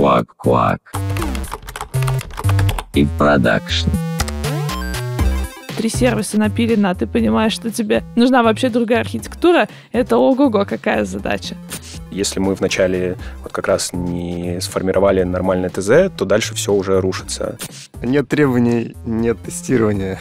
Квак, квак. И продакшн. Три сервиса напилено, а ты понимаешь, что тебе нужна вообще другая архитектура. Это ого-го, какая задача если мы вначале вот как раз не сформировали нормальное ТЗ, то дальше все уже рушится. Нет требований, нет тестирования.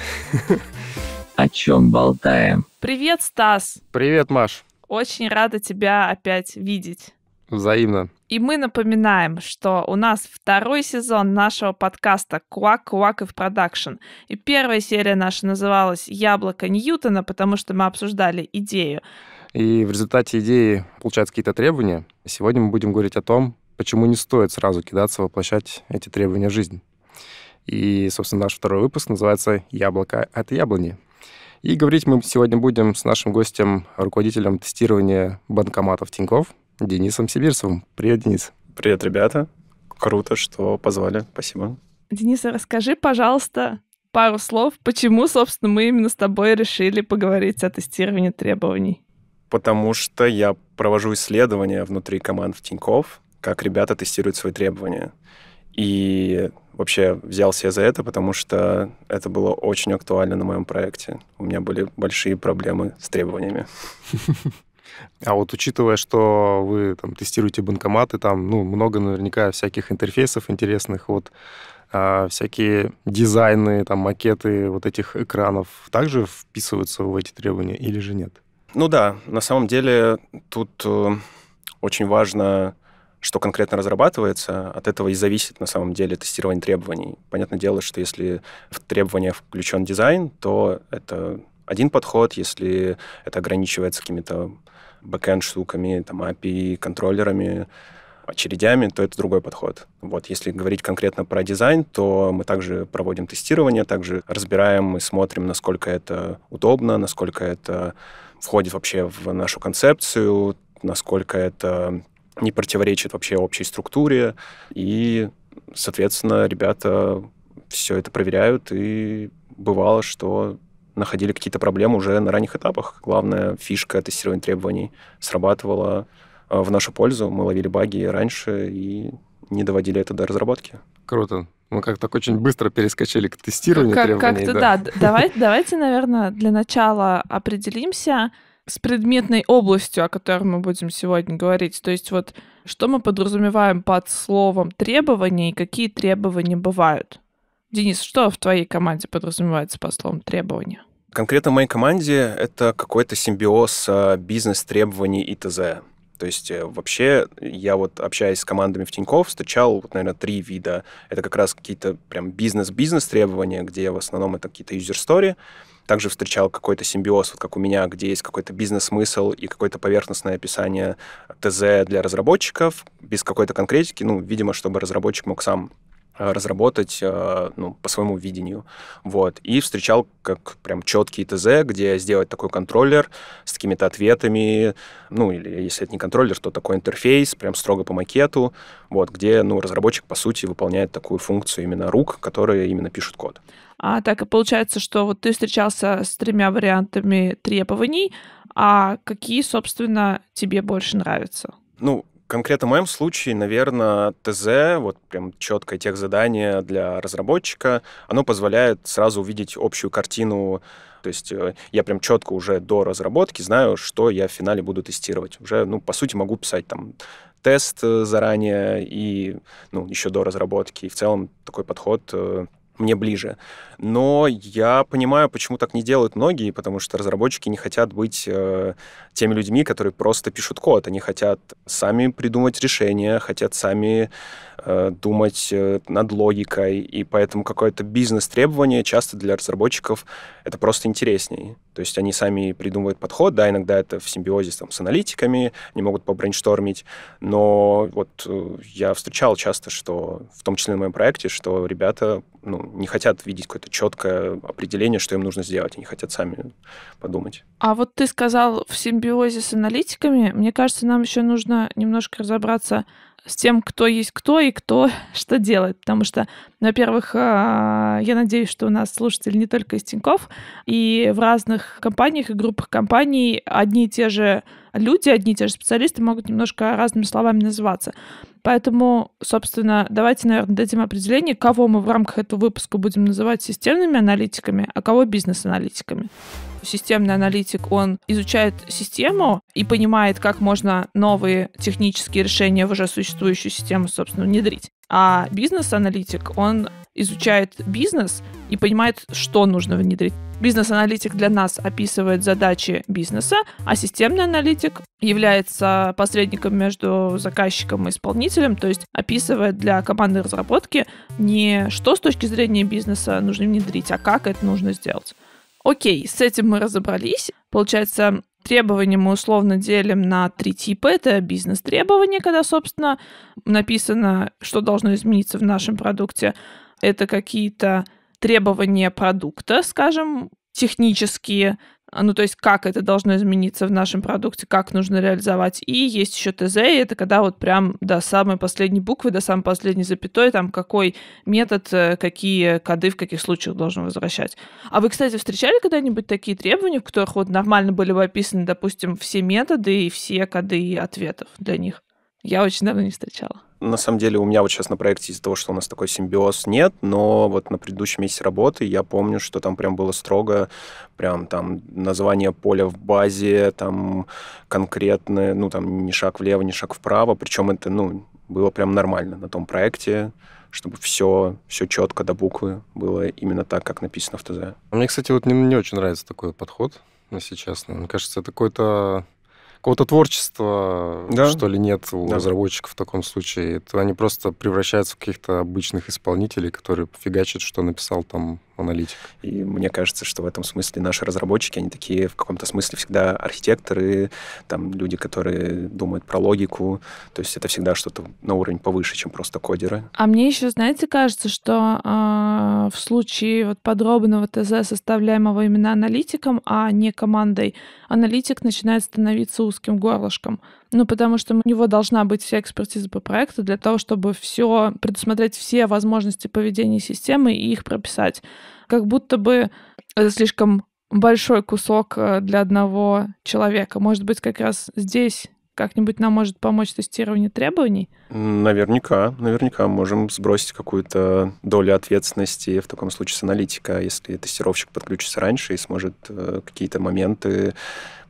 О чем болтаем? Привет, Стас. Привет, Маш. Очень рада тебя опять видеть. Взаимно. И мы напоминаем, что у нас второй сезон нашего подкаста «Куак, Куак и в продакшн». И первая серия наша называлась «Яблоко Ньютона», потому что мы обсуждали идею. И в результате идеи получаются какие-то требования. Сегодня мы будем говорить о том, почему не стоит сразу кидаться воплощать эти требования в жизнь. И, собственно, наш второй выпуск называется «Яблоко от яблони». И говорить мы сегодня будем с нашим гостем, руководителем тестирования банкоматов Тинькофф Денисом Сибирцевым. Привет, Денис. Привет, ребята. Круто, что позвали. Спасибо. Денис, расскажи, пожалуйста, пару слов, почему, собственно, мы именно с тобой решили поговорить о тестировании требований. Потому что я провожу исследования внутри команд тиньков, как ребята тестируют свои требования. И вообще взялся я за это, потому что это было очень актуально на моем проекте. У меня были большие проблемы с требованиями. А вот учитывая, что вы там, тестируете банкоматы, там ну, много наверняка всяких интерфейсов интересных, вот а, всякие дизайны, там, макеты вот этих экранов также вписываются в эти требования или же нет? Ну да, на самом деле тут э, очень важно, что конкретно разрабатывается, от этого и зависит на самом деле тестирование требований. Понятное дело, что если в требования включен дизайн, то это один подход, если это ограничивается какими-то бэкэнд штуками, там, API, контроллерами, очередями, то это другой подход. Вот, если говорить конкретно про дизайн, то мы также проводим тестирование, также разбираем и смотрим, насколько это удобно, насколько это входит вообще в нашу концепцию, насколько это не противоречит вообще общей структуре. И, соответственно, ребята все это проверяют, и бывало, что находили какие-то проблемы уже на ранних этапах. Главная фишка тестирования требований срабатывала э, в нашу пользу. Мы ловили баги раньше и не доводили это до разработки. Круто. Мы как-то очень быстро перескочили к тестированию как, требований. Как-то да. да. Давай, давайте, наверное, для начала определимся с предметной областью, о которой мы будем сегодня говорить. То есть вот что мы подразумеваем под словом требования и какие требования бывают? Денис, что в твоей команде подразумевается по словам требования? Конкретно в моей команде это какой-то симбиоз а, бизнес-требований и т.з. То есть э, вообще я вот общаясь с командами в тиньков, встречал, вот, наверное, три вида. Это как раз какие-то прям бизнес-бизнес требования, где в основном это какие-то user стори Также встречал какой-то симбиоз, вот как у меня, где есть какой-то бизнес-смысл и какое-то поверхностное описание ТЗ для разработчиков без какой-то конкретики, ну, видимо, чтобы разработчик мог сам Э, разработать э, ну, по своему видению. Вот. И встречал как прям четкие ТЗ, где сделать такой контроллер с какими-то ответами, ну, или если это не контроллер, то такой интерфейс, прям строго по макету, вот, где, ну, разработчик, по сути, выполняет такую функцию именно рук, которые именно пишут код. А так и получается, что вот ты встречался с тремя вариантами требований, а какие, собственно, тебе больше нравятся? Ну, конкретно в моем случае, наверное, ТЗ, вот прям четкое техзадание для разработчика, оно позволяет сразу увидеть общую картину. То есть э, я прям четко уже до разработки знаю, что я в финале буду тестировать. Уже, ну, по сути, могу писать там тест э, заранее и, ну, еще до разработки. И в целом такой подход э, мне ближе. Но я понимаю, почему так не делают многие, потому что разработчики не хотят быть э, теми людьми, которые просто пишут код. Они хотят сами придумать решения, хотят сами э, думать э, над логикой, и поэтому какое-то бизнес-требование часто для разработчиков это просто интереснее. То есть они сами придумывают подход, да, иногда это в симбиозе там, с аналитиками, они могут побрейнштормить, но вот э, я встречал часто, что, в том числе на моем проекте, что ребята ну, не хотят видеть какое-то четкое определение, что им нужно сделать, они хотят сами подумать. А вот ты сказал в симбиозе с аналитиками, мне кажется, нам еще нужно немножко разобраться, с тем, кто есть кто и кто что делает. Потому что, во-первых, а, я надеюсь, что у нас слушатели не только из Тинькофф, и в разных компаниях и группах компаний одни и те же люди, одни и те же специалисты могут немножко разными словами называться. Поэтому, собственно, давайте, наверное, дадим определение, кого мы в рамках этого выпуска будем называть системными аналитиками, а кого бизнес-аналитиками системный аналитик, он изучает систему и понимает, как можно новые технические решения в уже существующую систему, собственно, внедрить. А бизнес-аналитик, он изучает бизнес и понимает, что нужно внедрить. Бизнес-аналитик для нас описывает задачи бизнеса, а системный аналитик является посредником между заказчиком и исполнителем, то есть описывает для команды разработки не что с точки зрения бизнеса нужно внедрить, а как это нужно сделать. Окей, с этим мы разобрались. Получается, требования мы условно делим на три типа. Это бизнес-требования, когда, собственно, написано, что должно измениться в нашем продукте. Это какие-то требования продукта, скажем, технические, а, ну, то есть как это должно измениться в нашем продукте, как нужно реализовать. И есть еще ТЗ, и это когда вот прям до самой последней буквы, до самой последней запятой, там какой метод, э, какие коды в каких случаях должен возвращать. А вы, кстати, встречали когда-нибудь такие требования, в которых вот нормально были бы описаны, допустим, все методы и все коды ответов для них? Я очень давно не встречала. На самом деле у меня вот сейчас на проекте из-за того, что у нас такой симбиоз нет, но вот на предыдущем месте работы я помню, что там прям было строго, прям там название поля в базе, там конкретное, ну там ни шаг влево, ни шаг вправо, причем это, ну, было прям нормально на том проекте, чтобы все, все четко до буквы было именно так, как написано в ТЗ. Мне, кстати, вот не, не очень нравится такой подход, если честно. Мне кажется, это какой-то какого-то творчества, да? что ли, нет у да. разработчиков в таком случае. Это они просто превращаются в каких-то обычных исполнителей, которые фигачат, что написал там аналитик. И мне кажется, что в этом смысле наши разработчики, они такие в каком-то смысле всегда архитекторы, там люди, которые думают про логику, то есть это всегда что-то на уровень повыше, чем просто кодеры. А мне еще, знаете, кажется, что э, в случае вот подробного ТЗ, составляемого именно аналитиком, а не командой, аналитик начинает становиться узким горлышком. Ну, потому что у него должна быть вся экспертиза по проекту для того, чтобы все предусмотреть все возможности поведения системы и их прописать. Как будто бы это слишком большой кусок э, для одного человека. Может быть, как раз здесь как-нибудь нам может помочь тестирование требований? Наверняка, наверняка можем сбросить какую-то долю ответственности в таком случае с аналитика, если тестировщик подключится раньше и сможет э, какие-то моменты,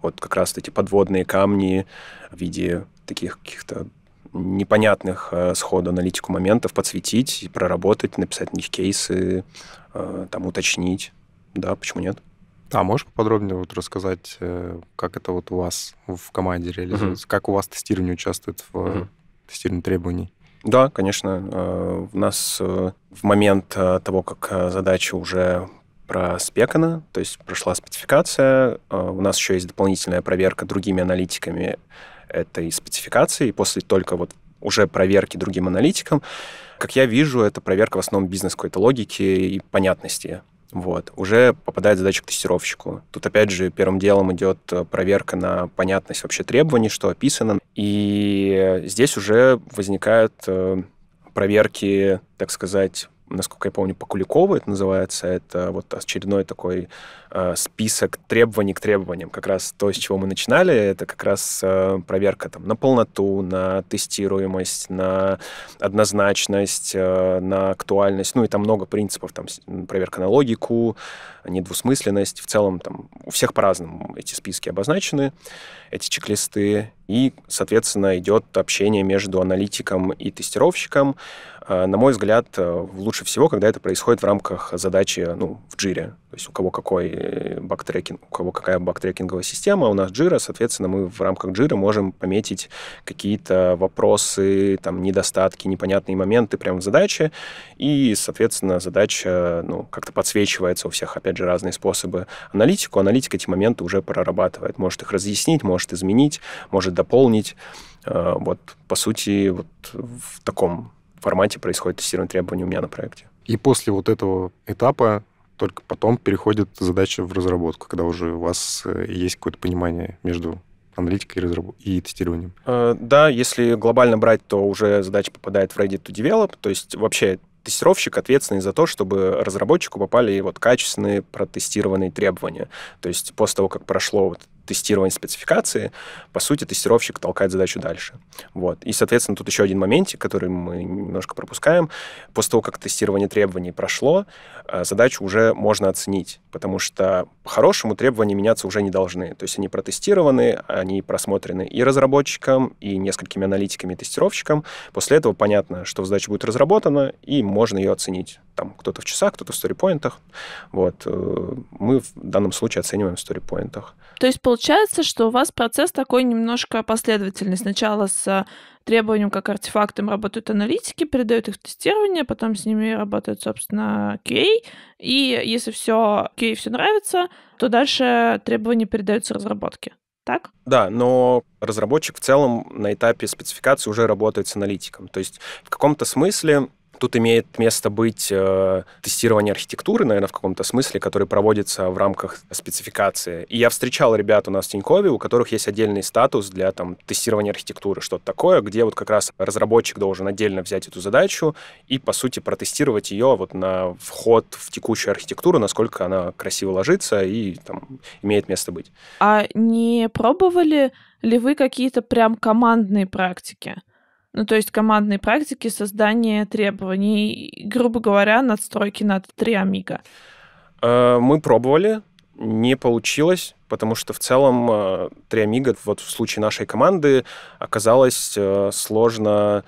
вот как раз эти подводные камни в виде таких каких-то непонятных э, сходу аналитику моментов подсветить, проработать, написать на них кейсы, э, там уточнить. Да, почему нет? А можешь подробнее вот рассказать, э, как это вот у вас в команде реализуется? Угу. Как у вас тестирование участвует в угу. тестировании требований? Да, конечно. У э, нас в момент того, как задача уже проспекана, то есть прошла спецификация, у нас еще есть дополнительная проверка другими аналитиками этой спецификации, и после только вот уже проверки другим аналитикам, как я вижу, это проверка в основном бизнес какой-то логики и понятности вот. Уже попадает задача к тестировщику. Тут, опять же, первым делом идет э, проверка на понятность вообще требований, что описано. И здесь уже возникают э, проверки, так сказать, насколько я помню, по Куликову это называется. Это вот очередной такой э, список требований к требованиям. Как раз то, с чего мы начинали, это как раз э, проверка там, на полноту, на тестируемость, на однозначность, э, на актуальность. Ну и там много принципов. Там проверка на логику, недвусмысленность. В целом там у всех по-разному эти списки обозначены, эти чек-листы. И, соответственно, идет общение между аналитиком и тестировщиком. Э, на мой взгляд, э, лучше всего, когда это происходит в рамках задачи ну, в джире. То есть у кого какой э, бактрекинг, у кого какая бактрекинговая система, у нас Jira, соответственно, мы в рамках Jira можем пометить какие-то вопросы, там, недостатки, непонятные моменты прямо в задаче, и, соответственно, задача, ну, как-то подсвечивается у всех, опять же, разные способы аналитику. Аналитик эти моменты уже прорабатывает, может их разъяснить, может изменить, может дополнить. Э, вот, по сути, вот в таком формате происходит тестирование требований у меня на проекте. И после вот этого этапа только потом переходит задача в разработку, когда уже у вас э, есть какое-то понимание между аналитикой и, тестированием. Э, да, если глобально брать, то уже задача попадает в Ready to Develop, то есть вообще тестировщик ответственный за то, чтобы разработчику попали вот качественные протестированные требования. То есть после того, как прошло вот тестирование спецификации, по сути, тестировщик толкает задачу дальше. Вот. И, соответственно, тут еще один моментик, который мы немножко пропускаем. После того, как тестирование требований прошло, э, задачу уже можно оценить, потому что по-хорошему требования меняться уже не должны. То есть они протестированы, они просмотрены и разработчиком, и несколькими аналитиками и тестировщиком. После этого понятно, что задача будет разработана, и можно ее оценить. Там кто-то в часах, кто-то в сторипоинтах. Вот. Э, мы в данном случае оцениваем в сторипоинтах. То есть, получается, получается, что у вас процесс такой немножко последовательный. Сначала с э, требованием, как артефактом работают аналитики, передают их в тестирование, потом с ними работает, собственно, QA. И если все QA все нравится, то дальше требования передаются разработке. Так? Да, но разработчик в целом на этапе спецификации уже работает с аналитиком. То есть в каком-то смысле Тут имеет место быть э, тестирование архитектуры, наверное, в каком-то смысле, который проводится в рамках спецификации. И я встречал ребят у нас в Тинькове, у которых есть отдельный статус для там, тестирования архитектуры, что-то такое, где вот как раз разработчик должен отдельно взять эту задачу и, по сути, протестировать ее вот на вход в текущую архитектуру, насколько она красиво ложится и там, имеет место быть. А не пробовали ли вы какие-то прям командные практики? Ну, то есть командные практики, создание требований, грубо говоря, надстройки над три амиго. Э, мы пробовали, не получилось, потому что в целом э, три амиго, вот в случае нашей команды, оказалось э, сложно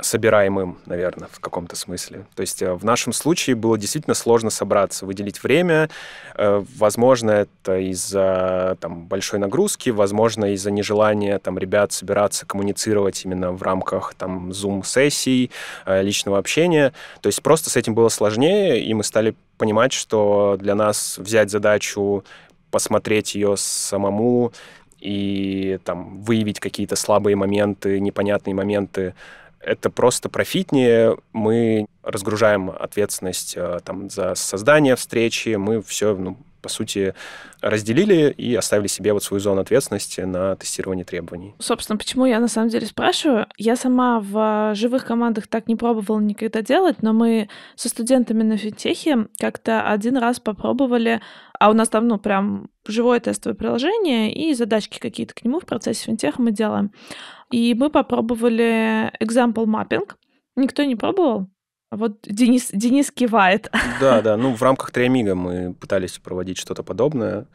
собираемым, наверное, в каком-то смысле. То есть э, в нашем случае было действительно сложно собраться, выделить время. Э, возможно, это из-за там, большой нагрузки, возможно, из-за нежелания там, ребят собираться, коммуницировать именно в рамках там, Zoom-сессий, э, личного общения. То есть просто с этим было сложнее, и мы стали понимать, что для нас взять задачу посмотреть ее самому и там выявить какие-то слабые моменты, непонятные моменты это просто профитнее. Мы разгружаем ответственность э, там, за создание встречи, мы все, ну, по сути, разделили и оставили себе вот свою зону ответственности на тестирование требований. Собственно, почему я на самом деле спрашиваю? Я сама в э, живых командах так не пробовала никогда делать, но мы со студентами на ФИТЕХе как-то один раз попробовали, а у нас там, ну, прям живое тестовое приложение и задачки какие-то к нему в процессе финтеха мы делаем. И мы попробовали example mapping. Никто не пробовал? Вот Денис, Денис кивает. Да, да. Ну, в рамках Триамига мы пытались проводить что-то подобное.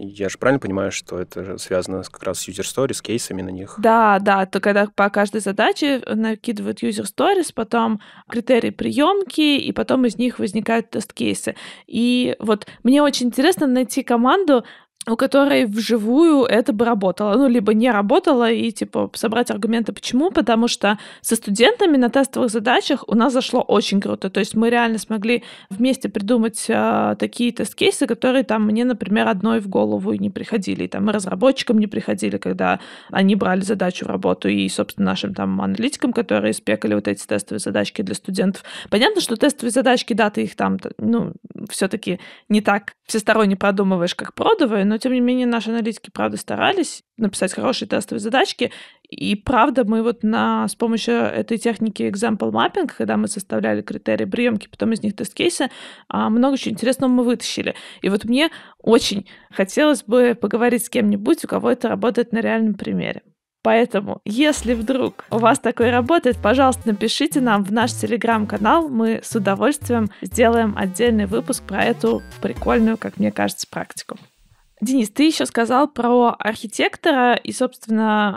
Я же правильно понимаю, что это связано как раз с user stories, с кейсами на них? Да, да, то когда по каждой задаче накидывают user stories, потом критерии приемки, и потом из них возникают тест-кейсы. И вот мне очень интересно найти команду, у которой вживую это бы работало. Ну, либо не работало, и, типа, собрать аргументы, почему. Потому что со студентами на тестовых задачах у нас зашло очень круто. То есть мы реально смогли вместе придумать э, такие тест-кейсы, которые там мне, например, одной в голову не приходили. И там и разработчикам не приходили, когда они брали задачу в работу. И, собственно, нашим там аналитикам, которые спекали вот эти тестовые задачки для студентов. Понятно, что тестовые задачки, да, ты их там, ну, все-таки не так всесторонне продумываешь, как продовые, но тем не менее, наши аналитики, правда, старались написать хорошие тестовые задачки. И, правда, мы вот на, с помощью этой техники example mapping, когда мы составляли критерии приемки, потом из них тест-кейсы, а, много чего интересного мы вытащили. И вот мне очень хотелось бы поговорить с кем-нибудь, у кого это работает на реальном примере. Поэтому, если вдруг у вас такое работает, пожалуйста, напишите нам в наш телеграм-канал. Мы с удовольствием сделаем отдельный выпуск про эту прикольную, как мне кажется, практику. Денис, ты еще сказал про архитектора и, собственно,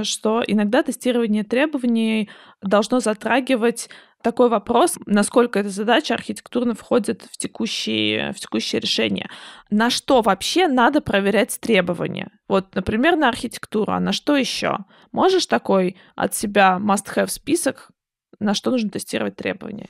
а, что иногда тестирование требований должно затрагивать такой вопрос, насколько эта задача архитектурно входит в текущие, в текущее решение. На что вообще надо проверять требования? Вот, например, на архитектуру, а на что еще? Можешь такой от себя must-have список, на что нужно тестировать требования?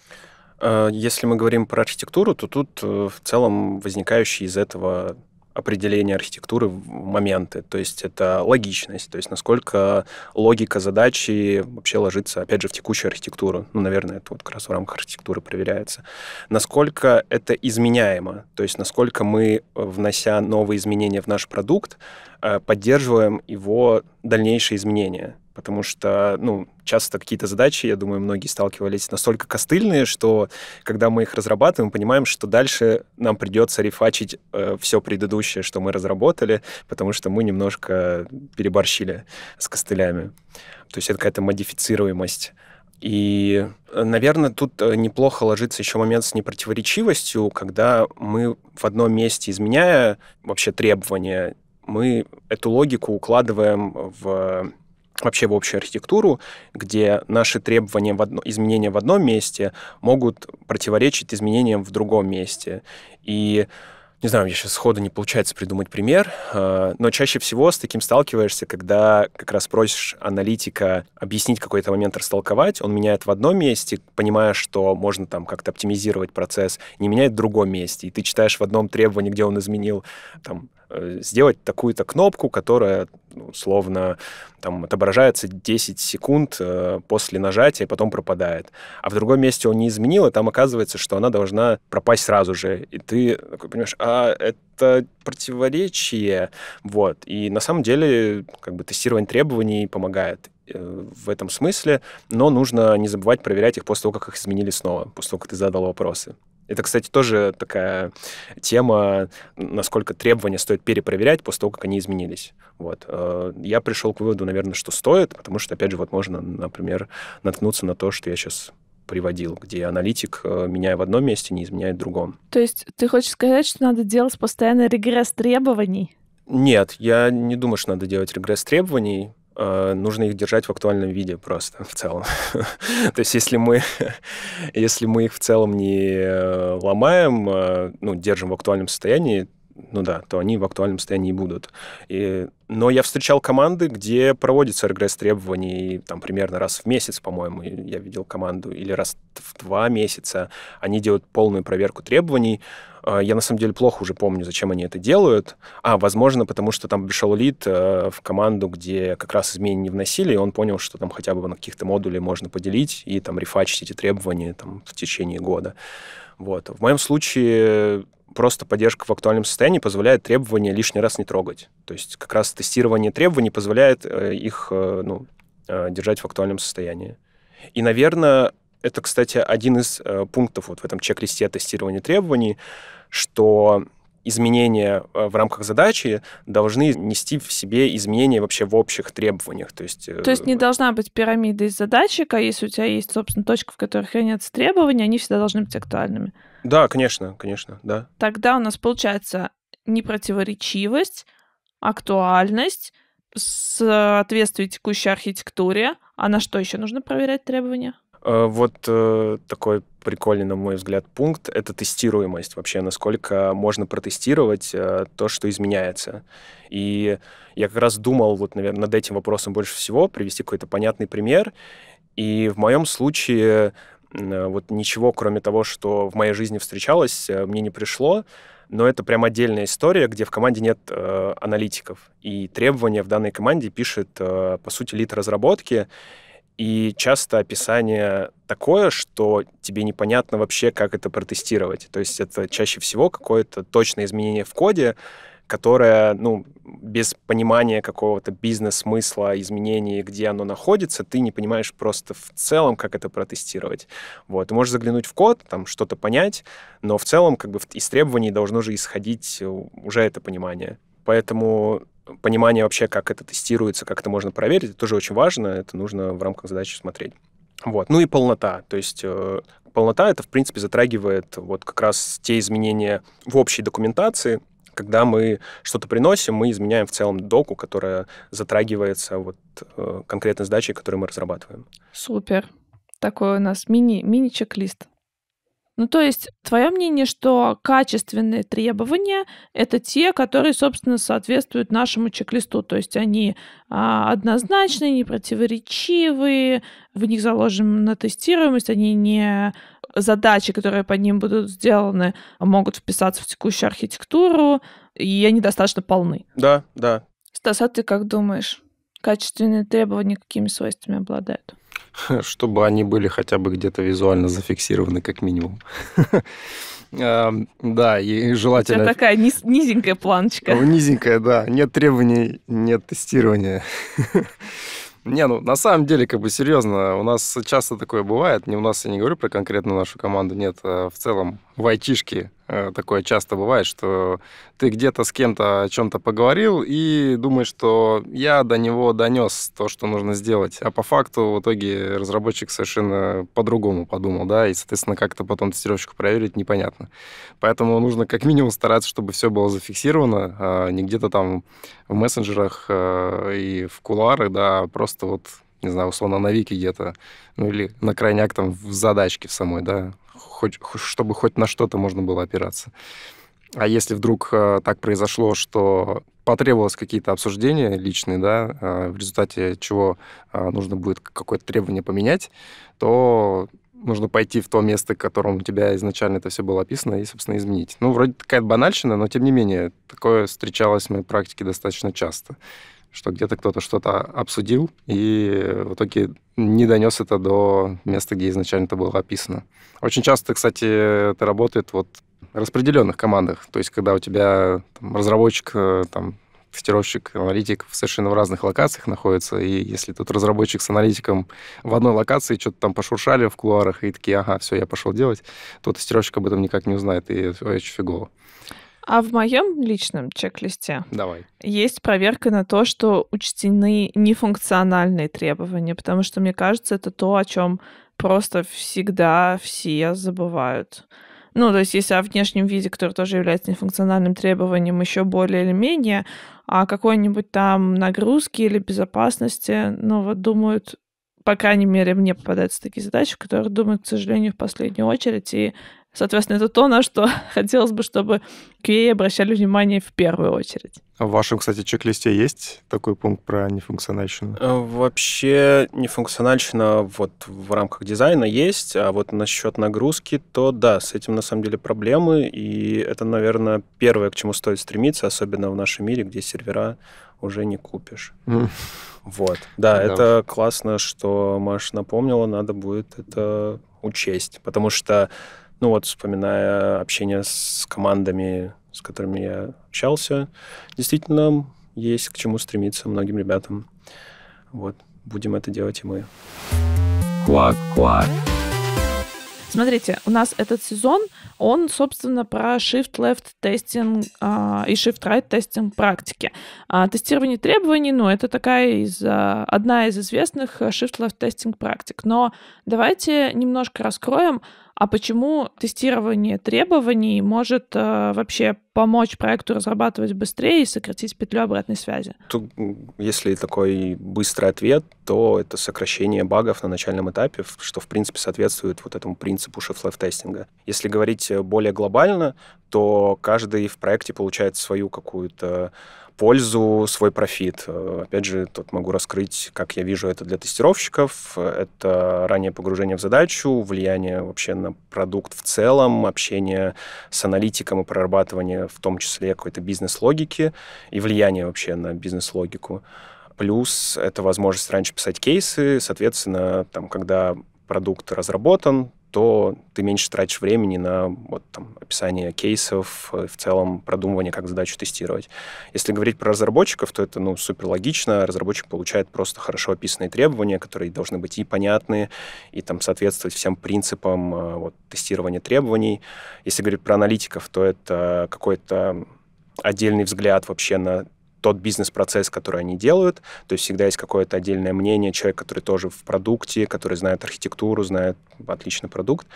Э, если мы говорим про архитектуру, то тут э, в целом возникающие из этого определение архитектуры в моменты. То есть это логичность, то есть насколько логика задачи вообще ложится, опять же, в текущую архитектуру. Ну, наверное, это вот как раз в рамках архитектуры проверяется. Насколько это изменяемо, то есть насколько мы, э, внося новые изменения в наш продукт, э, поддерживаем его дальнейшие изменения потому что, ну, часто какие-то задачи, я думаю, многие сталкивались, настолько костыльные, что когда мы их разрабатываем, понимаем, что дальше нам придется рефачить э, все предыдущее, что мы разработали, потому что мы немножко переборщили с костылями. То есть это какая-то модифицируемость. И, э, наверное, тут э, неплохо ложится еще момент с непротиворечивостью, когда мы в одном месте, изменяя вообще требования, мы эту логику укладываем в вообще в общую архитектуру, где наши требования, в одно, изменения в одном месте могут противоречить изменениям в другом месте. И не знаю, мне сейчас сходу не получается придумать пример, э, но чаще всего с таким сталкиваешься, когда как раз просишь аналитика объяснить какой-то момент, растолковать, он меняет в одном месте, понимая, что можно там как-то оптимизировать процесс, не меняет в другом месте, и ты читаешь в одном требовании, где он изменил там Э, сделать такую-то кнопку, которая ну, условно там отображается 10 секунд э, после нажатия и потом пропадает. А в другом месте он не изменил, и там оказывается, что она должна пропасть сразу же. И ты такой понимаешь, а это противоречие. Вот. И на самом деле как бы тестирование требований помогает э, в этом смысле, но нужно не забывать проверять их после того, как их изменили снова, после того, как ты задал вопросы. Это, кстати, тоже такая тема, насколько требования стоит перепроверять после того, как они изменились. Вот. Э, я пришел к выводу, наверное, что стоит, потому что, опять же, вот можно, например, наткнуться на то, что я сейчас приводил, где аналитик, э, меняя в одном месте, не изменяет в другом. То есть ты хочешь сказать, что надо делать постоянный регресс требований? Нет, я не думаю, что надо делать регресс требований Э, нужно их держать в актуальном виде просто в целом. То есть если мы, если мы их в целом не э, ломаем, э, ну, держим в актуальном состоянии, ну да, то они в актуальном состоянии будут. И, но я встречал команды, где проводится регресс требований там примерно раз в месяц, по-моему, я видел команду, или раз в два месяца. Они делают полную проверку требований. А, я на самом деле плохо уже помню, зачем они это делают. А, возможно, потому что там пришел лид э, в команду, где как раз изменения не вносили, и он понял, что там хотя бы на каких-то модулей можно поделить и там рефачить эти требования там, в течение года. Вот. В моем случае просто поддержка в актуальном состоянии позволяет требования лишний раз не трогать. То есть как раз тестирование требований позволяет э, их э, ну, э, держать в актуальном состоянии. И, наверное, это, кстати, один из пунктов вот в этом чек-листе тестирования требований, что изменения в рамках задачи должны нести в себе изменения вообще в общих требованиях. То есть, то есть не должна быть пирамида из задачек, а если у тебя есть, собственно, точка, в которой хранятся требования, они всегда должны быть актуальными. Да, конечно, конечно, да. Тогда у нас получается непротиворечивость, актуальность, соответствие текущей архитектуре. А на что еще нужно проверять требования? Э, вот э, такой прикольный, на мой взгляд, пункт — это тестируемость вообще, насколько можно протестировать э, то, что изменяется. И я как раз думал, вот, наверное, над этим вопросом больше всего, привести какой-то понятный пример. И в моем случае Э, вот ничего, кроме того, что в моей жизни встречалось, э, мне не пришло. Но это прям отдельная история, где в команде нет э, аналитиков. И требования в данной команде пишет, э, по сути, лид разработки. И часто описание такое, что тебе непонятно вообще, как это протестировать. То есть это чаще всего какое-то точное изменение в коде, которая, ну, без понимания какого-то бизнес-смысла, изменений, где оно находится, ты не понимаешь просто в целом, как это протестировать. Вот. Ты можешь заглянуть в код, там что-то понять, но в целом как бы из требований должно же исходить э, уже это понимание. Поэтому понимание вообще, как это тестируется, как это можно проверить, это тоже очень важно, это нужно в рамках задачи смотреть. Вот. Ну и полнота. То есть э, полнота это, в принципе, затрагивает вот как раз те изменения в общей документации, когда мы что-то приносим, мы изменяем в целом доку, которая затрагивается вот э, конкретной задачей, которую мы разрабатываем. Супер. Такой у нас мини, мини-чек-лист. Ну, то есть, твое мнение, что качественные требования — это те, которые, собственно, соответствуют нашему чек-листу. То есть, они а, однозначные, не противоречивые, в них заложена тестируемость, они не задачи, которые по ним будут сделаны, могут вписаться в текущую архитектуру, и они достаточно полны. Да, да. Стас, а ты как думаешь, качественные требования какими свойствами обладают? Чтобы они были хотя бы где-то визуально зафиксированы, как минимум. Эм, да, и желательно... Это такая низенькая планочка. Низенькая, да. Нет требований, нет тестирования. Не, ну на самом деле, как бы серьезно, у нас часто такое бывает. Не у нас, я не говорю про конкретно нашу команду, нет, э, в целом в айтишке э, такое часто бывает, что ты где-то с кем-то о чем-то поговорил и думаешь, что я до него донес то, что нужно сделать. А по факту в итоге разработчик совершенно по-другому подумал, да, и, соответственно, как-то потом тестировщику проверить непонятно. Поэтому нужно как минимум стараться, чтобы все было зафиксировано, а не где-то там в мессенджерах э, и в кулары, да, а просто вот не знаю, условно на Вики где-то, ну или на крайняк там в задачке в самой, да, хоть, чтобы хоть на что-то можно было опираться. А если вдруг э, так произошло, что потребовалось какие-то обсуждения личные, да, э, в результате чего э, нужно будет какое-то требование поменять, то нужно пойти в то место, к которому у тебя изначально это все было описано, и, собственно, изменить. Ну, вроде такая банальщина, но, тем не менее, такое встречалось в моей практике достаточно часто что где-то кто-то что-то обсудил и в итоге не донес это до места, где изначально это было описано. Очень часто, кстати, это работает вот в распределенных командах, то есть когда у тебя там, разработчик, э, там, тестировщик, аналитик совершенно в разных локациях находится, и если тут разработчик с аналитиком в одной локации что-то там пошуршали в кулуарах и такие, ага, все, я пошел делать, то тестировщик об этом никак не узнает, и это очень фигово. А в моем личном чек-листе Давай. есть проверка на то, что учтены нефункциональные требования, потому что, мне кажется, это то, о чем просто всегда все забывают. Ну, то есть, если о внешнем виде, который тоже является нефункциональным требованием, еще более или менее, а какой-нибудь там нагрузки или безопасности, ну, вот думают, по крайней мере, мне попадаются такие задачи, которые думают, к сожалению, в последнюю очередь, и Соответственно, это то, на что хотелось бы, чтобы QA обращали внимание в первую очередь. А в вашем, кстати, чек-листе есть такой пункт про нефункциональщину? Э, вообще нефункциональщина вот в рамках дизайна есть, а вот насчет нагрузки, то да, с этим на самом деле проблемы, и это, наверное, первое, к чему стоит стремиться, особенно в нашем мире, где сервера уже не купишь. Mm. Вот. Да, да, это классно, что Маша напомнила, надо будет это учесть, потому что ну вот, вспоминая общение с командами, с которыми я общался, действительно есть к чему стремиться многим ребятам. Вот, будем это делать и мы. Квак-квак. Смотрите, у нас этот сезон, он, собственно, про shift-left тестинг э, а, и shift-right тестинг практики. А, тестирование требований, ну, это такая из, а, одна из известных а, shift-left тестинг практик. Но давайте немножко раскроем, а почему тестирование требований может э, вообще помочь проекту разрабатывать быстрее и сократить петлю обратной связи? Тут, если такой быстрый ответ, то это сокращение багов на начальном этапе, что, в принципе, соответствует вот этому принципу shift-left-тестинга. Если говорить более глобально, то каждый в проекте получает свою какую-то пользу, свой профит. Э, опять же, тут могу раскрыть, как я вижу это для тестировщиков. Это раннее погружение в задачу, влияние вообще на продукт в целом, общение с аналитиком и прорабатывание в том числе какой-то бизнес-логики и влияние вообще на бизнес-логику. Плюс это возможность раньше писать кейсы, соответственно, там, когда продукт разработан, то ты меньше тратишь времени на вот, там, описание кейсов, э, в целом продумывание, как задачу тестировать. Если говорить про разработчиков, то это ну, супер логично. Разработчик получает просто хорошо описанные требования, которые должны быть и понятны, и там, соответствовать всем принципам э, вот, тестирования требований. Если говорить про аналитиков, то это какой-то отдельный взгляд вообще на тот бизнес-процесс, который они делают. То есть всегда есть какое-то отдельное мнение человека, который тоже в продукте, который знает архитектуру, знает отличный продукт.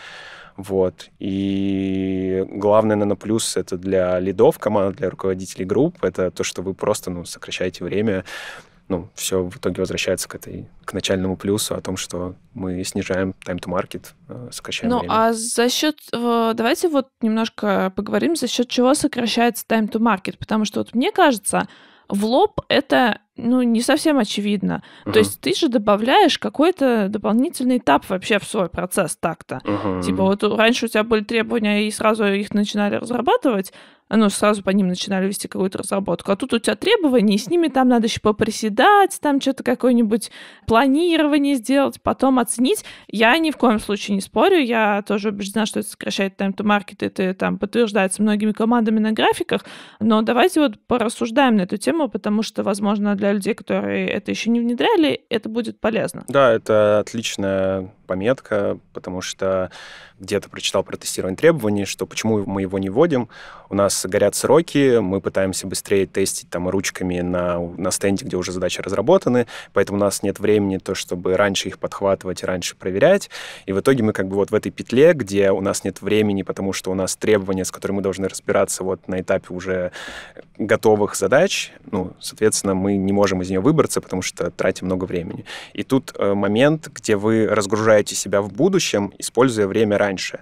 Вот. И главное, наверное, плюс это для лидов команд, для руководителей групп, это то, что вы просто ну, сокращаете время, ну, все в итоге возвращается к, этой, к начальному плюсу о том, что мы снижаем time to market, э, сокращаем ну, время. Ну, а за счет... Э, давайте вот немножко поговорим, за счет чего сокращается time to market, потому что вот мне кажется, в лоб это ну, не совсем очевидно. Угу. То есть ты же добавляешь какой-то дополнительный этап вообще в свой процесс так-то. Угу. Типа вот раньше у тебя были требования, и сразу их начинали разрабатывать, а, ну, сразу по ним начинали вести какую-то разработку. А тут у тебя требования, и с ними там надо еще поприседать, там что-то какое-нибудь планирование сделать, потом оценить. Я ни в коем случае не спорю, я тоже убеждена, что это сокращает тайм to market, это там подтверждается многими командами на графиках, но давайте вот порассуждаем на эту тему, потому что, возможно, для для людей, которые это еще не внедряли, это будет полезно. Да, это отличная пометка, потому что где-то прочитал про тестирование требований, что почему мы его не вводим. У нас горят сроки, мы пытаемся быстрее тестить там ручками на, на стенде, где уже задачи разработаны, поэтому у нас нет времени то, чтобы раньше их подхватывать, раньше проверять. И в итоге мы как бы вот в этой петле, где у нас нет времени, потому что у нас требования, с которыми мы должны разбираться вот на этапе уже готовых задач, ну, соответственно, мы не можем из нее выбраться, потому что тратим много времени. И тут э, момент, где вы разгружаете развиваете себя в будущем, используя время раньше.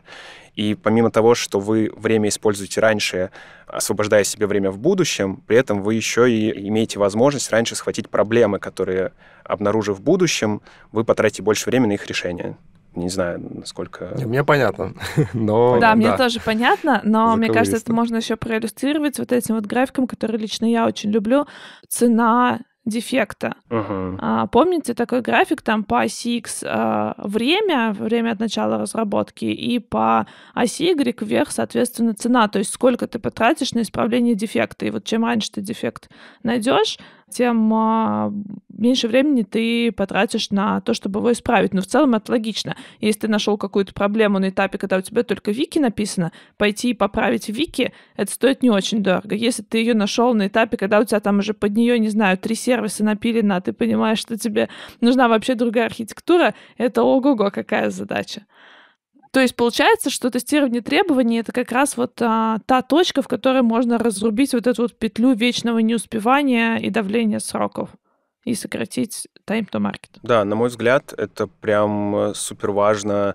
И помимо того, что вы время используете раньше, освобождая себе время в будущем, при этом вы еще и имеете возможность раньше схватить проблемы, которые, обнаружив в будущем, вы потратите больше времени на их решение не знаю, насколько... Мне понятно, но... Да, да. мне тоже понятно, но мне кажется, это можно еще проиллюстрировать вот этим вот графиком, который лично я очень люблю. Цена дефекта. uh А, помните такой график там по оси X а, время, время от начала разработки, и по оси Y вверх, соответственно, цена, то есть сколько ты потратишь на исправление дефекта. И вот чем раньше ты дефект найдешь, тем а, меньше времени ты потратишь на то, чтобы его исправить. Но в целом это логично. Если ты нашел какую-то проблему на этапе, когда у тебя только вики написано, пойти и поправить вики, это стоит не очень дорого. Если ты ее нашел на этапе, когда у тебя там уже под нее, не знаю, три сервиса напилено, а ты понимаешь, что тебе нужна вообще другая архитектура, это ого-го какая задача. То есть получается, что тестирование требований это как раз вот а, та точка, в которой можно разрубить вот эту вот петлю вечного неуспевания и давления сроков и сократить time to market. Да, на мой взгляд, это прям супер важно.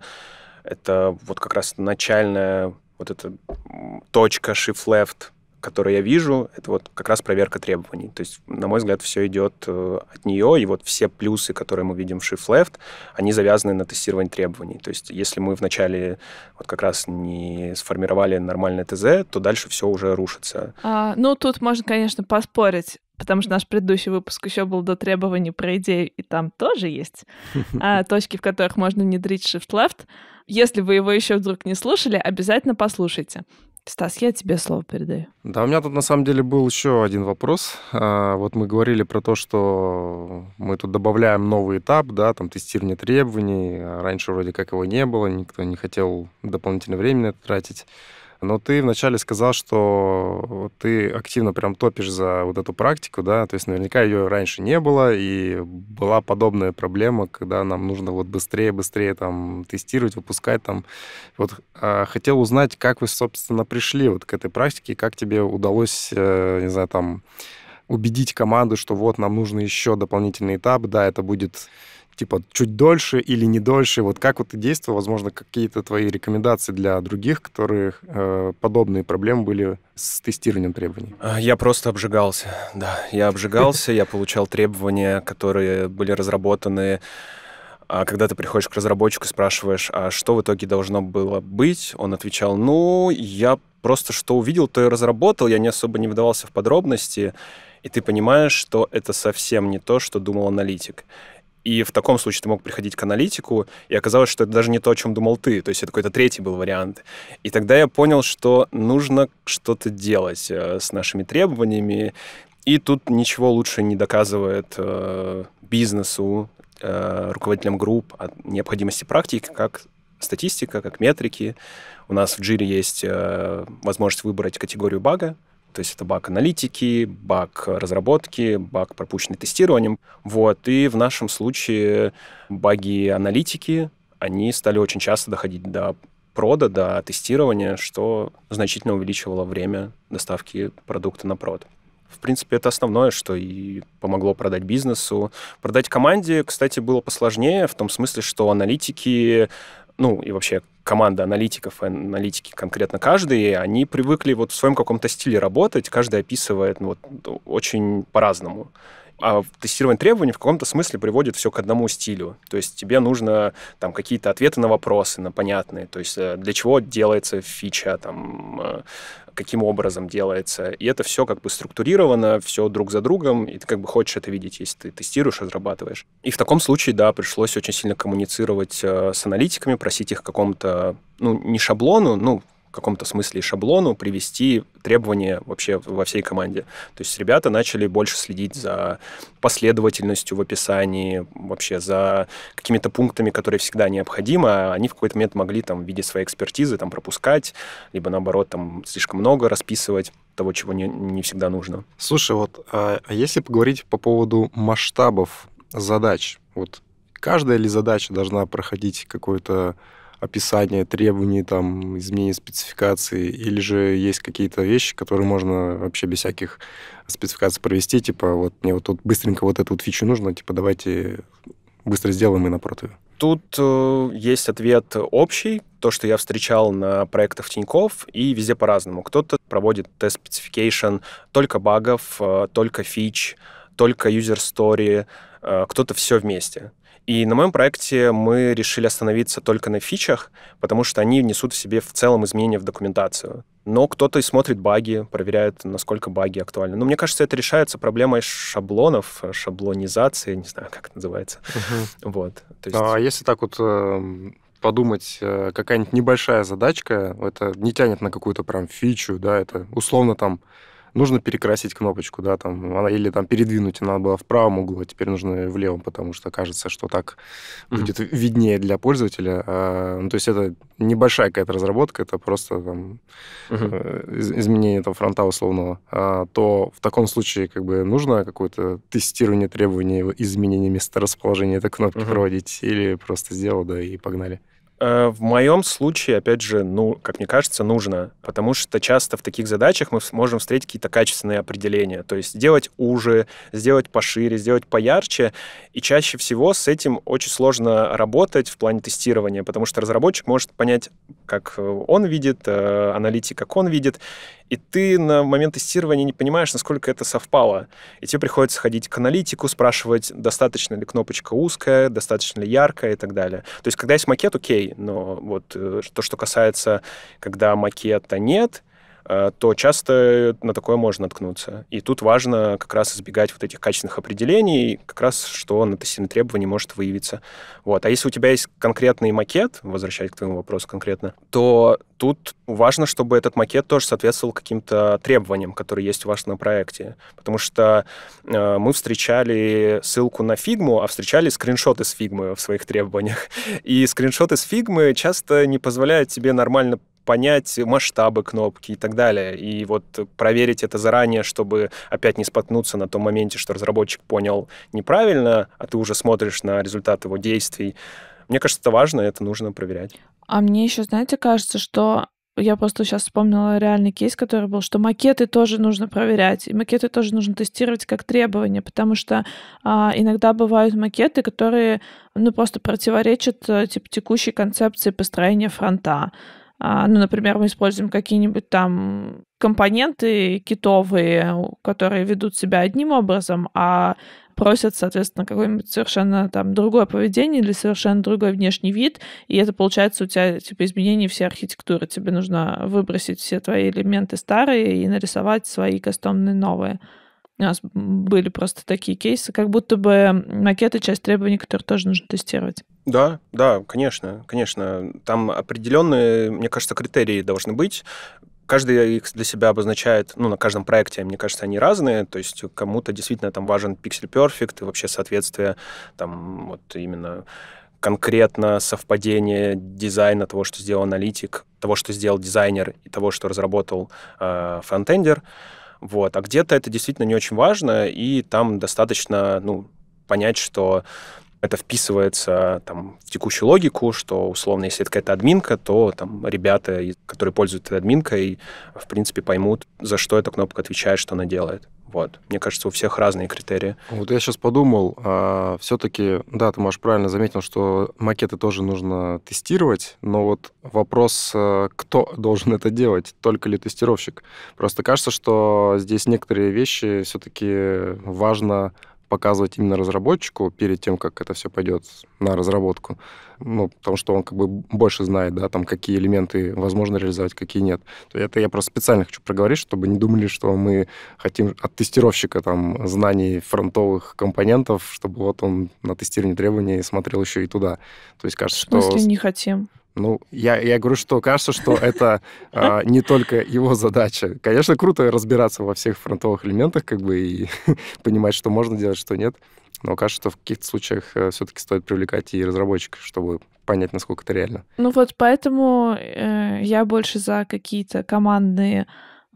Это вот как раз начальная вот эта точка shift left, которое я вижу, это вот как раз проверка требований. То есть, на мой взгляд, все идет э, от нее, и вот все плюсы, которые мы видим в Shift-Left, они завязаны на тестирование требований. То есть, если мы вначале вот как раз не сформировали нормальное ТЗ, то дальше все уже рушится. А, ну, тут можно, конечно, поспорить потому что наш предыдущий выпуск еще был до требований про идею, и там тоже есть а, точки, в которых можно внедрить shift-left. Если вы его еще вдруг не слушали, обязательно послушайте. Стас, я тебе слово передаю. Да, у меня тут на самом деле был еще один вопрос. А, вот мы говорили про то, что мы тут добавляем новый этап, да, там тестирование требований. А раньше вроде как его не было, никто не хотел дополнительное время это тратить. Но ты вначале сказал, что ты активно прям топишь за вот эту практику, да, то есть наверняка ее раньше не было, и была подобная проблема, когда нам нужно вот быстрее, быстрее там тестировать, выпускать там. Вот а, хотел узнать, как вы, собственно, пришли вот к этой практике, как тебе удалось, э, не знаю, там убедить команду, что вот нам нужно еще дополнительный этап, да, это будет типа чуть дольше или не дольше? Вот как вот ты действовал? Возможно, какие-то твои рекомендации для других, которых э, подобные проблемы были с тестированием требований? А, я просто обжигался, да. Я обжигался, я получал требования, которые были разработаны а когда ты приходишь к разработчику и спрашиваешь, а что в итоге должно было быть, он отвечал, ну, я просто что увидел, то и разработал, я не особо не вдавался в подробности, и ты понимаешь, что это совсем не то, что думал аналитик. И в таком случае ты мог приходить к аналитику, и оказалось, что это даже не то, о чем думал ты. То есть это какой-то третий был вариант. И тогда я понял, что нужно что-то делать э, с нашими требованиями. И тут ничего лучше не доказывает э, бизнесу, э, руководителям групп о необходимости практики, как статистика, как метрики. У нас в Jira есть э, возможность выбрать категорию бага, то есть это баг аналитики, баг разработки, баг пропущенный тестированием. Вот. И в нашем случае баги аналитики, они стали очень часто доходить до прода, до тестирования, что значительно увеличивало время доставки продукта на прод. В принципе, это основное, что и помогло продать бизнесу. Продать команде, кстати, было посложнее, в том смысле, что аналитики ну, и вообще команда аналитиков и аналитики конкретно каждый, они привыкли вот в своем каком-то стиле работать, каждый описывает ну, вот, очень по-разному а тестирование требований в каком-то смысле приводит все к одному стилю. То есть тебе нужно там какие-то ответы на вопросы, на понятные. То есть э, для чего делается фича, там, э, каким образом делается. И это все как бы структурировано, все друг за другом, и ты как бы хочешь это видеть, если ты тестируешь, разрабатываешь. И в таком случае, да, пришлось очень сильно коммуницировать э, с аналитиками, просить их какому-то, ну, не шаблону, ну, в каком-то смысле шаблону привести требования вообще во всей команде. То есть ребята начали больше следить за последовательностью в описании, вообще за какими-то пунктами, которые всегда необходимы. А они в какой-то момент могли там в виде своей экспертизы там пропускать, либо наоборот там слишком много расписывать того, чего не, не всегда нужно. Слушай, вот а, а если поговорить по поводу масштабов задач, вот каждая ли задача должна проходить какой-то описания требований, там, изменение спецификации, или же есть какие-то вещи, которые можно вообще без всяких спецификаций провести, типа, вот мне вот тут быстренько вот эту вот фичу нужно, типа, давайте быстро сделаем и на противе. Тут э, есть ответ общий, то, что я встречал на проектах Тиньков, и везде по-разному. Кто-то проводит тест-спецификейшн только багов, э, только фич, только юзер-стори, э, кто-то все вместе. И на моем проекте мы решили остановиться только на фичах, потому что они несут в себе в целом изменения в документацию. Но кто-то и смотрит баги, проверяет, насколько баги актуальны. Но мне кажется, это решается проблемой шаблонов, шаблонизации, не знаю, как это называется. Угу. Вот. А есть... А если так вот эм, подумать, э, какая-нибудь небольшая задачка, это не тянет на какую-то прям фичу, да, это условно там нужно перекрасить кнопочку, да, там, или там передвинуть, она была в правом углу, а теперь нужно в левом, потому что кажется, что так mm-hmm. будет виднее для пользователя. А, ну, то есть это небольшая какая-то разработка, это просто там mm-hmm. из- изменение там фронта условного. А, то в таком случае как бы нужно какое-то тестирование требований изменения расположения этой кнопки mm-hmm. проводить или просто сделал, да, и погнали. Э, в моем случае, опять же, ну, как мне кажется, нужно, потому что часто в таких задачах мы можем встретить какие-то качественные определения, то есть сделать уже, сделать пошире, сделать поярче, и чаще всего с этим очень сложно работать в плане тестирования, потому что разработчик может понять, как э, он видит, э, аналитик, как он видит, и ты на момент тестирования не понимаешь, насколько это совпало. И тебе приходится ходить к аналитику, спрашивать, достаточно ли кнопочка узкая, достаточно ли яркая и так далее. То есть, когда есть макет, окей, но вот э, то, что касается, когда макета нет, Э, то часто э, на такое можно наткнуться. И тут важно как раз избегать вот этих качественных определений, как раз что на тестировании требований может выявиться. Вот. А если у тебя есть конкретный макет, возвращаясь к твоему вопросу конкретно, то тут важно, чтобы этот макет тоже соответствовал каким-то требованиям, которые есть у вас на проекте. Потому что э, мы встречали ссылку на фигму, а встречали скриншоты с фигмы в своих требованиях. И скриншоты с фигмы часто не позволяют тебе нормально понять масштабы кнопки и так далее. И вот проверить это заранее, чтобы опять не споткнуться на том моменте, что разработчик понял неправильно, а ты уже смотришь на результат его действий. Мне кажется, это важно, это нужно проверять. А мне еще, знаете, кажется, что я просто сейчас вспомнила реальный кейс, который был, что макеты тоже нужно проверять, и макеты тоже нужно тестировать как требования, потому что а, иногда бывают макеты, которые ну, просто противоречат типа, текущей концепции построения фронта. А, ну, например, мы используем какие-нибудь там компоненты китовые, которые ведут себя одним образом, а просят, соответственно, какое-нибудь совершенно там другое поведение или совершенно другой внешний вид, и это получается у тебя типа изменение всей архитектуры. Тебе нужно выбросить все твои элементы старые и нарисовать свои кастомные новые. У нас были просто такие кейсы, как будто бы макеты — часть требований, которые тоже нужно тестировать. Да, да, конечно, конечно. Там определенные, мне кажется, критерии должны быть каждый их для себя обозначает, ну, на каждом проекте, мне кажется, они разные, то есть кому-то действительно там важен пиксель перфект и вообще соответствие там вот именно конкретно совпадение дизайна того, что сделал аналитик, того, что сделал дизайнер и того, что разработал э, фронтендер. -э, вот. А где-то это действительно не очень важно, и там достаточно ну, понять, что это вписывается там, в текущую логику, что, условно, если это какая-то админка, то там ребята, которые пользуются админкой, в принципе, поймут, за что эта кнопка отвечает, что она делает. Вот. Мне кажется, у всех разные критерии. Вот я сейчас подумал, а, все-таки, да, ты, можешь правильно заметил, что макеты тоже нужно тестировать, но вот вопрос, э, кто должен это делать, только ли тестировщик. Просто кажется, что здесь некоторые вещи все-таки важно показывать именно разработчику перед тем, как это все пойдет на разработку. Ну, потому что он как бы больше знает, да, там, какие элементы возможно реализовать, какие нет. То это я просто специально хочу проговорить, чтобы не думали, что мы хотим от тестировщика там знаний фронтовых компонентов, чтобы вот он на тестирование требований смотрел еще и туда. То есть кажется, что... В смысле что... не хотим? Ну, я, я говорю, что кажется, что это э, не только его задача. Конечно, круто разбираться во всех фронтовых элементах, как бы, и понимать, что можно делать, что нет. Но кажется, что в каких-то случаях э, все-таки стоит привлекать и разработчиков, чтобы понять, насколько это реально. Ну вот поэтому э, я больше за какие-то командные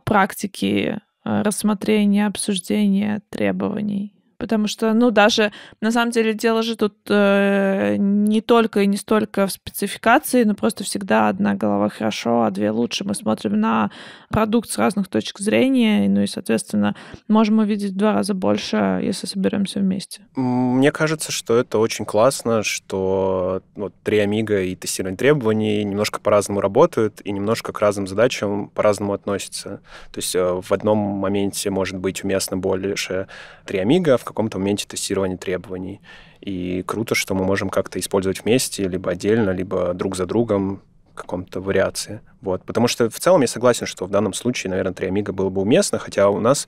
практики э, рассмотрения, обсуждения требований. Потому что, ну, даже на самом деле дело же тут э, не только и не столько в спецификации, но просто всегда одна голова хорошо, а две лучше. Мы смотрим на продукт с разных точек зрения, ну и, соответственно, можем увидеть в два раза больше, если соберемся вместе. Мне кажется, что это очень классно, что вот, три амиго и тестирование требований немножко по-разному работают и немножко к разным задачам по-разному относятся. То есть э, в одном моменте может быть уместно больше три амиго, а каком-то моменте тестирования требований. И круто, что мы можем как-то использовать вместе, либо отдельно, либо друг за другом каком-то вариации. Вот. Потому что в целом я согласен, что в данном случае, наверное, триамига было бы уместно, хотя у нас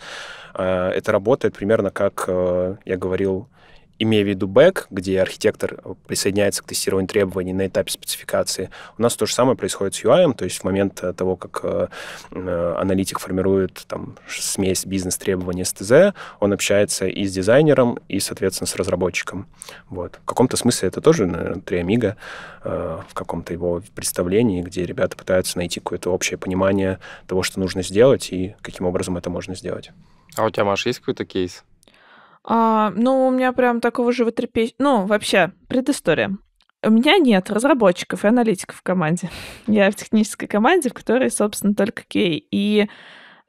э, это работает примерно как, э, я говорил, имея в виду бэк, где архитектор э, присоединяется к тестированию требований на этапе спецификации, у нас то же самое происходит с UI, то есть в момент э, того, как э, аналитик формирует там, смесь бизнес-требований с ТЗ, он общается и с дизайнером, и, соответственно, с разработчиком. Вот. В каком-то смысле это тоже, наверное, три амиго в каком-то его представлении, где ребята пытаются найти какое-то общее понимание того, что нужно сделать и каким образом это можно сделать. А у тебя, Маш, есть какой-то кейс? А, ну, у меня прям такого животрепещ... Ну, вообще, предыстория. У меня нет разработчиков и аналитиков в команде. Я в технической команде, в которой, собственно, только Кей. И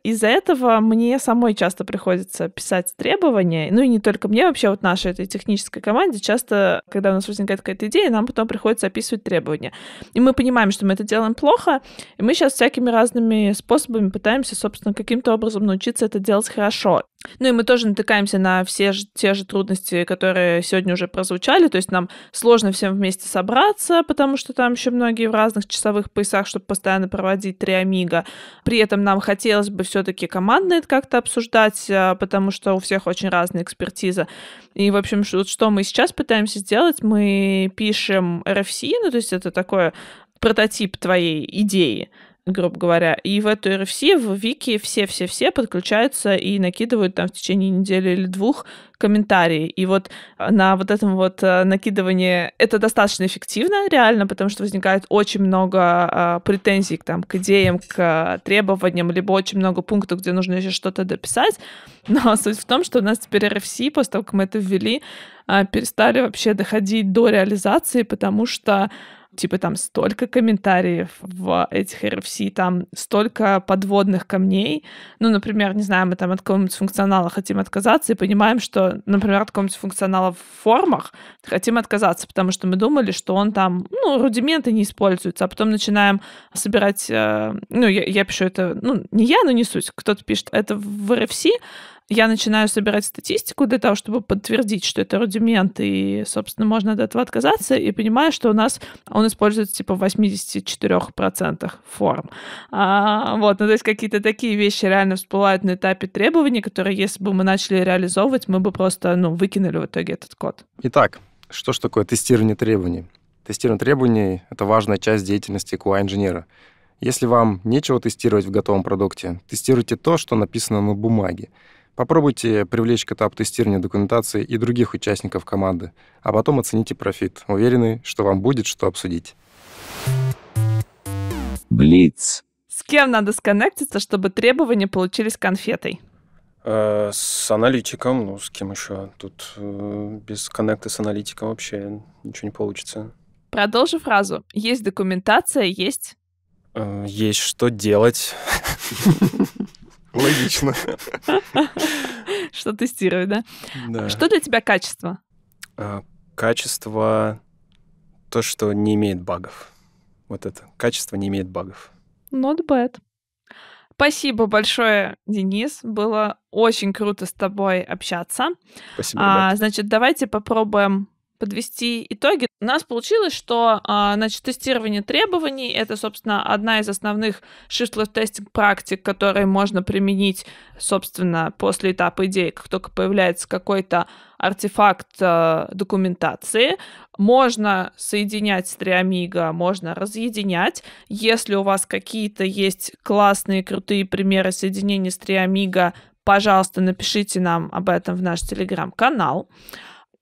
из-за этого мне самой часто приходится писать требования, ну и не только мне, вообще вот нашей этой технической команде часто, когда у нас возникает какая-то идея, нам потом приходится описывать требования. И мы понимаем, что мы это делаем плохо, и мы сейчас всякими разными способами пытаемся, собственно, каким-то образом научиться это делать хорошо. Ну и мы тоже натыкаемся на все же, те же трудности, которые сегодня уже прозвучали. То есть нам сложно всем вместе собраться, потому что там еще многие в разных часовых поясах, чтобы постоянно проводить три амиго. При этом нам хотелось бы все-таки командно это как-то обсуждать, а, потому что у всех очень разная экспертиза. И, в общем, что мы сейчас пытаемся сделать, мы пишем RFC, ну то есть это такой прототип твоей идеи, грубо говоря. И в эту RFC, в Вики все-все-все подключаются и накидывают там в течение недели или двух комментарии. И вот э, на вот этом вот э, накидывании это достаточно эффективно, реально, потому что возникает очень много а, претензий там, к идеям, к требованиям, либо очень много пунктов, где нужно еще что-то дописать. Но суть в том, что у нас теперь RFC, после того, как мы это ввели, а, перестали вообще доходить до реализации, потому что типа там столько комментариев в этих RFC, там столько подводных камней. Ну, например, не знаю, мы там от какого-нибудь функционала хотим отказаться и понимаем, что, например, от какого-нибудь функционала в формах хотим отказаться, потому что мы думали, что он там, ну, рудименты не используются, а потом начинаем собирать, э, ну, я, я пишу это, ну, не я, но не суть, кто-то пишет это в RFC, я начинаю собирать статистику для того, чтобы подтвердить, что это рудимент, и, собственно, можно от этого отказаться, и понимаю, что у нас он используется типа в 84% форм. А, вот, ну то есть какие-то такие вещи реально всплывают на этапе требований, которые, если бы мы начали реализовывать, мы бы просто, ну, выкинули в итоге этот код. Итак, что ж такое тестирование требований? Тестирование требований — это важная часть деятельности QA-инженера. Если вам нечего тестировать в готовом продукте, тестируйте то, что написано на бумаге. Попробуйте привлечь к этапу тестирования документации и других участников команды, а потом оцените профит. Уверены, что вам будет что обсудить. Блиц. С кем надо сконнектиться, чтобы требования получились конфетой? Э, с аналитиком, ну с кем еще? Тут э, без коннекта с аналитиком вообще ничего не получится. Продолжи фразу. Есть документация, есть... Э, есть что делать. Логично. Что тестировать, да? да? Что для тебя качество? А, качество то, что не имеет багов. Вот это. Качество не имеет багов. Not bad. Спасибо большое, Денис. Было очень круто с тобой общаться. Спасибо. А, значит, давайте попробуем подвести итоги, у нас получилось, что а, значит, тестирование требований — это, собственно, одна из основных shift тестинг практик, которые можно применить, собственно, после этапа идеи, как только появляется какой-то артефакт а, документации. Можно соединять с Триамиго, можно разъединять. Если у вас какие-то есть классные, крутые примеры соединения с Триамиго, пожалуйста, напишите нам об этом в наш телеграм-канал.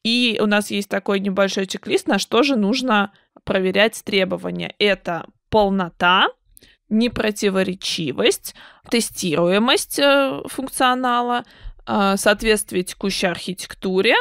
И у нас есть такой небольшой чек-лист, на что же нужно проверять требования. Это полнота, непротиворечивость, тестируемость э, функционала, э, соответствие текущей архитектуре,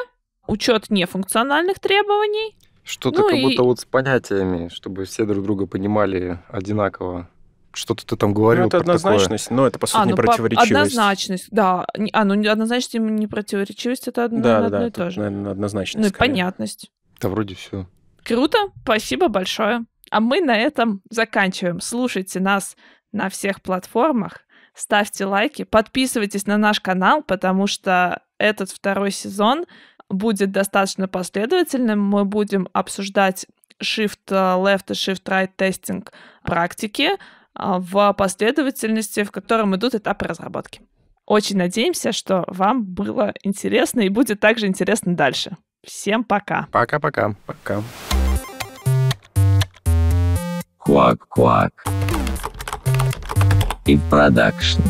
учет нефункциональных требований. Что-то ну как и... будто вот с понятиями, чтобы все друг друга понимали одинаково что-то ты там говорил. Ну, это однозначность, такое. но это, по сути, а, ну, не противоречивость. Однозначность, да. А, ну, однозначность и не противоречивость, это одно, да, одно да, и то же. Наверное, однозначность. Ну, скорее. понятность. Да вроде все. Круто, спасибо большое. А мы на этом заканчиваем. Слушайте нас на всех платформах, ставьте лайки, подписывайтесь на наш канал, потому что этот второй сезон будет достаточно последовательным. Мы будем обсуждать shift э, left и shift right тестинг практики. А, в последовательности, в котором идут этапы разработки. Очень надеемся, что вам было интересно и будет также интересно дальше. Всем пока. Пока-пока. Пока. Куак-куак. И продакшн.